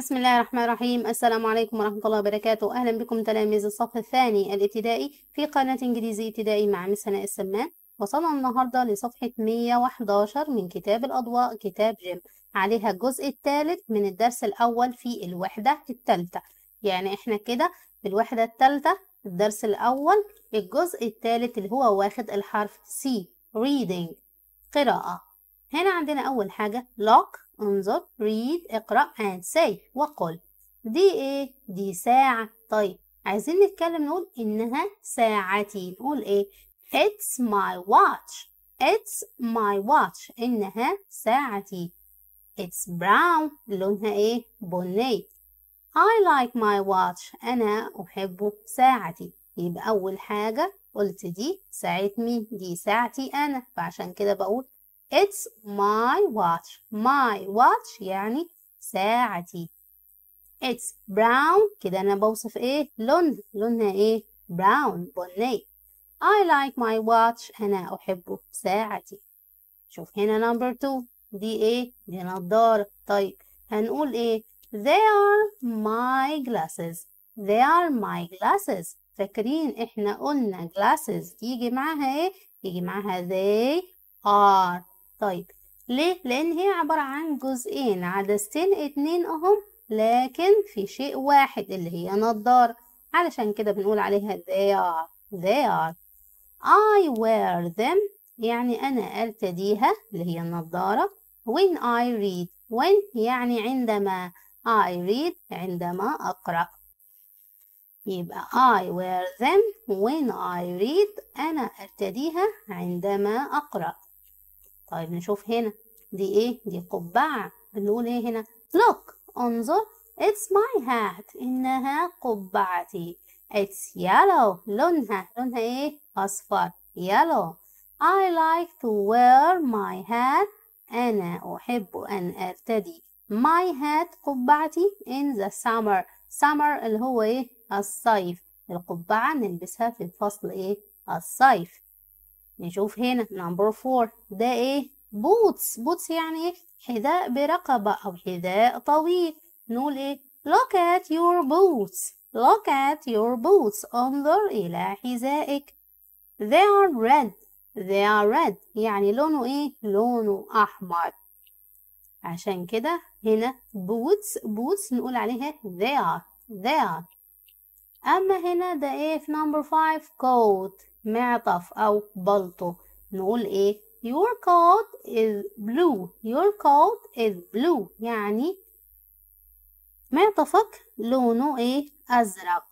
بسم الله الرحمن الرحيم السلام عليكم ورحمة الله وبركاته أهلا بكم تلاميذ الصف الثاني الابتدائي في قناة إنجليزي ابتدائي مع مس هناء السمان وصلنا النهاردة لصفحة 111 من كتاب الأضواء كتاب جيم عليها الجزء الثالث من الدرس الأول في الوحدة الثالثة يعني إحنا كده بالوحدة الثالثة الدرس الأول الجزء الثالث اللي هو واخد الحرف C reading قراءة هنا عندنا أول حاجة lock انظر read اقرأ and say وقل دي ايه؟ دي ساعة طيب عايزين نتكلم نقول إنها ساعتي نقول ايه؟ It's my watch It's my watch إنها ساعتي It's brown لونها ايه؟ بني I like my watch أنا أحب ساعتي يبقى أول حاجة قلت دي ساعتني دي ساعتي أنا فعشان كده بقول It's my watch. My watch يعني ساعتي. It's brown كده أنا بوصف إيه؟ لون. لونها إيه؟ brown بني. I like my watch أنا أحب ساعتي. شوف هنا number two دي إيه؟ دي نضارة. طيب هنقول إيه؟ They are my glasses. They are my glasses. فاكرين إحنا قلنا glasses يجي معاها إيه؟ يجي معاها they are. طيب ليه؟ لأن هي عبارة عن جزئين عدستين اتنين أهم لكن في شيء واحد اللي هي نظارة علشان كده بنقول عليها they are they are I wear them يعني أنا أرتديها اللي هي النظارة when I read when يعني عندما I read عندما أقرأ يبقى I wear them when I read أنا أرتديها عندما أقرأ طيب نشوف هنا دي ايه دي قبعة بنقول ايه هنا look انظر it's my hat انها قبعتي it's yellow لونها لونها ايه اصفر yellow I like to wear my hat أنا أحب أن أرتدي my hat قبعتي in the summer summer اللي هو إيه الصيف القبعة نلبسها في فصل إيه الصيف نشوف هنا نمبر فور ده ايه بوتس بوتس يعني ايه حذاء برقبة او حذاء طويل نقول ايه look at your boots look at your boots انظر الى حذائك they are red they are red يعني لونه ايه لونه احمر عشان كده هنا boots boots نقول عليها they are they are اما هنا ده ايه في number 5 coat معطف أو بلطو نقول إيه Your coat is blue Your coat is blue يعني معطفك لونه إيه أزرق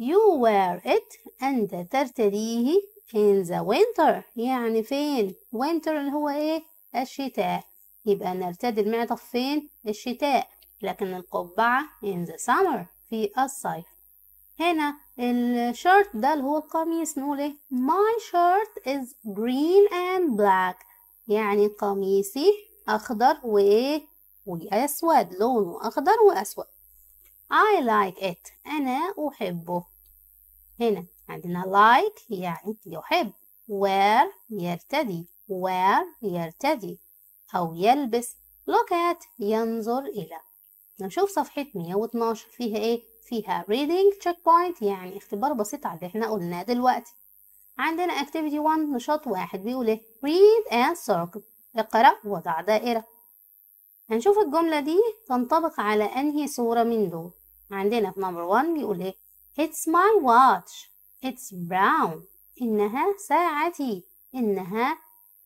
You wear it أنت ترتديه in the winter يعني فين winter اللي هو إيه الشتاء يبقى نرتدي المعطف فين الشتاء لكن القبعة in the summer في الصيف هنا الشيرت ده اللي هو القميص نقول ايه my shirt is green and black يعني قميصي اخضر وايه واسود لونه اخضر واسود I like it انا احبه هنا عندنا like يعني يحب wear يرتدي wear يرتدي أو يلبس look at ينظر إلى نشوف صفحة 112 فيها إيه فيها reading checkpoint يعني اختبار بسيط على اللي احنا قلناه دلوقتي عندنا activity 1 نشاط واحد بيقول ايه read and circle اقرأ وضع دائرة هنشوف الجملة دي تنطبق على أنهي صورة من دول عندنا في number 1 بيقول ايه It's my watch It's brown إنها ساعتي إنها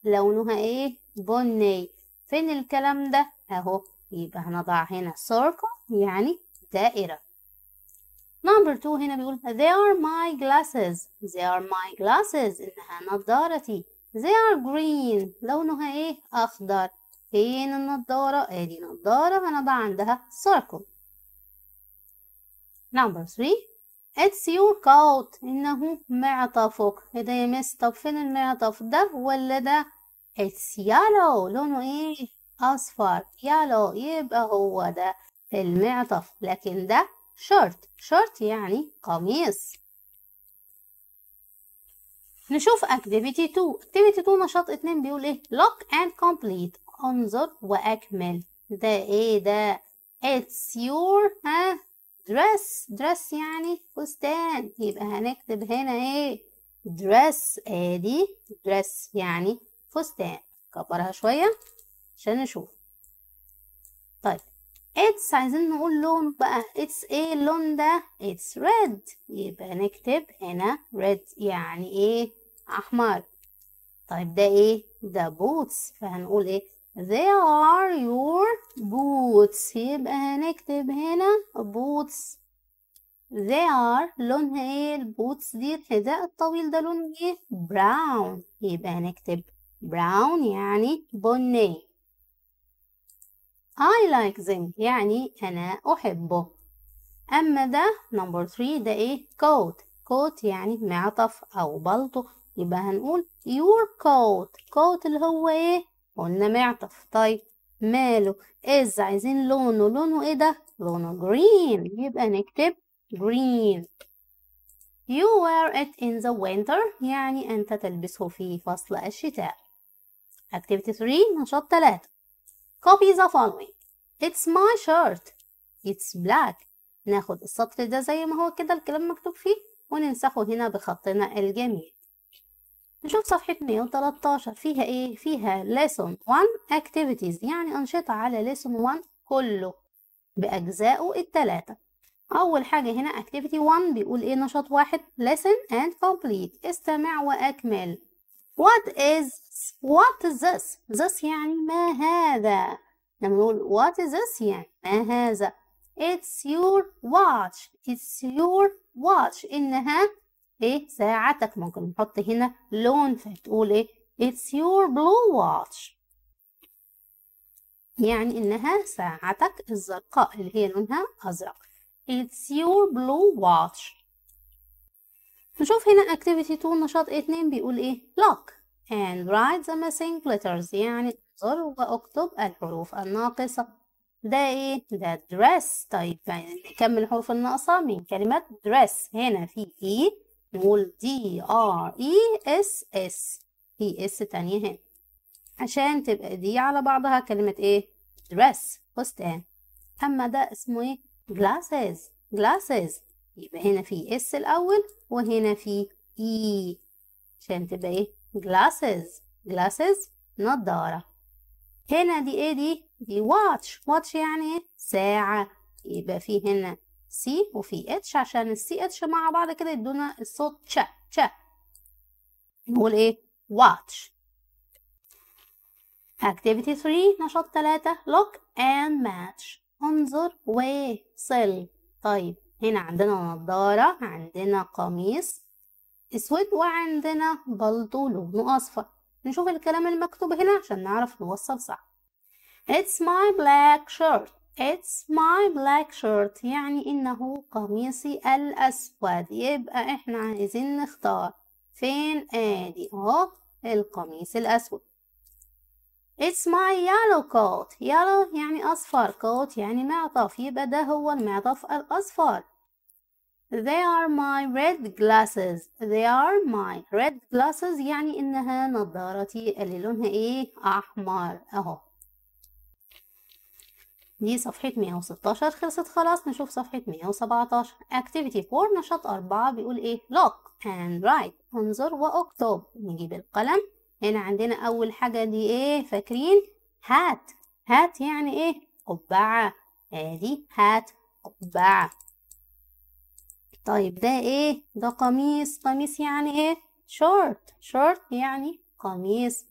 لونها ايه بني فين الكلام ده اهو يبقى هنضع هنا circle يعني دائرة number two هنا بيقول they are my glasses they are my glasses إنها نظارتي they are green لونها إيه أخضر فين النضارة ادي آه نضارة هنضع عندها circle number three it's your coat انه معطفك ايه ده يا مس طب فين المعطف ده ولا ده it's yellow لونه ايه اصفر yellow يبقى هو ده المعطف لكن ده شورت شورت يعني قميص نشوف activity 2 activity 2 نشاط 2 بيقول ايه look and complete انظر واكمل ده ايه ده it's your ها dress dress يعني فستان يبقى هنكتب هنا ايه dress ادي dress يعني فستان كبرها شوية عشان نشوف طيب اتس عايزين نقول لون بقى اتس ايه اللون ده اتس ريد يبقى نكتب هنا ريد يعني ايه احمر طيب ده ايه ده بوتس فهنقول ايه they are your boots يبقى هنكتب هنا boots they are لونها ايه البوتس دي الحذاء الطويل ده لون ايه براون يبقى هنكتب براون يعني بني I like them يعني أنا أحبه أما ده number three ده إيه coat coat يعني معطف أو بلطو يبقى هنقول your coat coat اللي هو إيه قلنا معطف طيب ماله إز عايزين لونه لونه إيه ده لونه green يبقى نكتب green you wear it in the winter يعني أنت تلبسه في فصل الشتاء activity 3 نشاط 3 Copy the following. It's my shirt. It's black. ناخد السطر ده زي ما هو كده الكلام مكتوب فيه وننسخه هنا بخطنا الجميل. نشوف صفحة 113 فيها ايه؟ فيها lesson 1 activities يعني أنشطة على lesson 1 كله بأجزائه التلاتة. أول حاجة هنا activity 1 بيقول ايه نشاط واحد lesson and complete استمع وأكمل What is What is this? This يعني ما هذا لما نقول What is this يعني ما هذا It's your watch It's your watch إنها إيه ساعتك ممكن نحط هنا لون فتقول إيه It's your blue watch يعني إنها ساعتك الزرقاء اللي هي لونها أزرق It's your blue watch نشوف هنا activity 2 نشاط اتنين بيقول ايه lock and write the missing letters يعني انظر واكتب الحروف الناقصة ده ايه ده dress طيب يعني نكمل الحروف الناقصة من كلمة dress هنا في ايه نقول d r e s s في اس تانية هنا عشان تبقى دي على بعضها كلمة ايه dress فستان اما ده اسمه ايه glasses glasses يبقى هنا في اس الأول وهنا في اي e عشان تبقى ايه glasses glasses نضارة هنا دي ايه دي دي watch watch يعني ايه ساعة يبقى في هنا سي وفي اتش عشان السي اتش مع بعض كده يدونا الصوت تشا تشا نقول ايه watch activity 3 نشاط 3 look and match انظر وصل طيب هنا عندنا نضارة عندنا قميص اسود وعندنا بلطو لونه اصفر نشوف الكلام المكتوب هنا عشان نعرف نوصل صح It's my black shirt It's my black shirt يعني إنه قميصي الأسود يبقى إحنا عايزين نختار فين آدي أهو القميص الأسود It's my yellow coat yellow يعني أصفر coat يعني معطف يبقى ده هو المعطف الأصفر They are my red glasses. They are my red glasses يعني إنها نظارتي اللي لونها إيه؟ أحمر أهو دي صفحة 116 خلصت خلاص نشوف صفحة 117 Activity 4 نشاط أربعة بيقول إيه؟ Look and write انظر واكتب نجيب القلم هنا عندنا أول حاجة دي إيه؟ فاكرين؟ هات هات يعني إيه؟ قبعة ادي آه، هات قبعة طيب ده ايه ده قميص قميص يعني ايه شورت شورت يعني قميص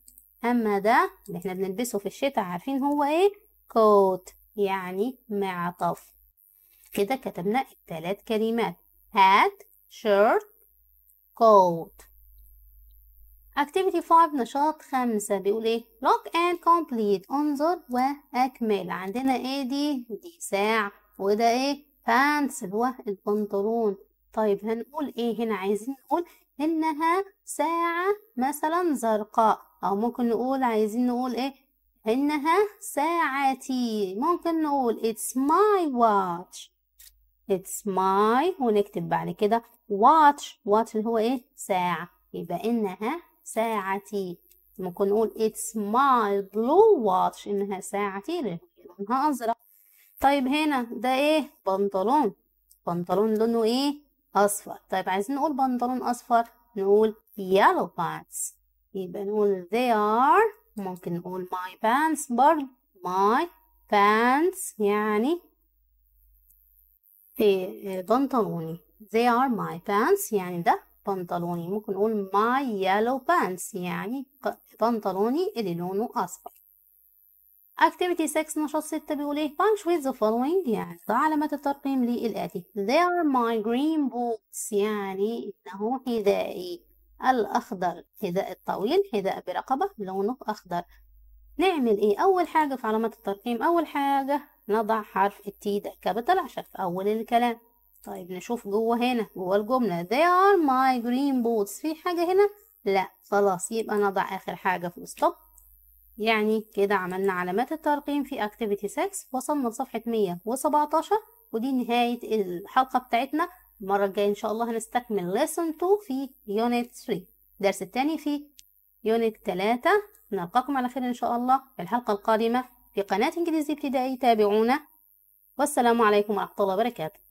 اما ده اللي احنا بنلبسه في الشتاء عارفين هو ايه كوت يعني معطف كده كتبنا الثلاث كلمات هات شورت كوت Activity 5 نشاط خمسة بيقول ايه look and complete انظر واكمل عندنا ايه دي دي ساعة وده ايه بانتس اللي هو البنطلون طيب هنقول ايه هنا عايزين نقول انها ساعة مثلا زرقاء او ممكن نقول عايزين نقول ايه انها ساعتي ممكن نقول it's my watch it's my ونكتب بعد كده watch watch اللي هو ايه ساعة يبقى انها ساعتي ممكن نقول it's my blue watch انها ساعتي لونها ازرق طيب هنا ده ايه بنطلون بنطلون لونه ايه اصفر طيب عايزين نقول بنطلون اصفر نقول yellow pants يبقى نقول they are ممكن نقول my pants برضه my pants يعني إيه، إيه، بنطلوني they are my pants يعني ده بنطلوني ممكن نقول my yellow pants يعني بنطلوني اللي لونه أصفر Activity 6 نشاط 6 بيقول ايه punch with the following يعني ضع علامات الترقيم للآتي They are my green boots يعني إنه حذائي الأخضر حذاء الطويل حذاء برقبة لونه أخضر نعمل ايه أول حاجة في علامات الترقيم أول حاجة نضع حرف التي ده كابيتال عشان في أول الكلام طيب نشوف جوه هنا جوه الجملة they are my green boots في حاجة هنا لا خلاص يبقى نضع آخر حاجة في الستوب يعني كده عملنا علامات الترقيم في اكتيفيتي 6 وصلنا لصفحة 117 ودي نهاية الحلقة بتاعتنا المرة الجاية ان شاء الله هنستكمل lesson 2 في unit 3 الدرس الثاني في unit 3 نلقاكم على خير ان شاء الله في الحلقة القادمة في قناة انجليزي ابتدائي تابعونا والسلام عليكم ورحمة الله وبركاته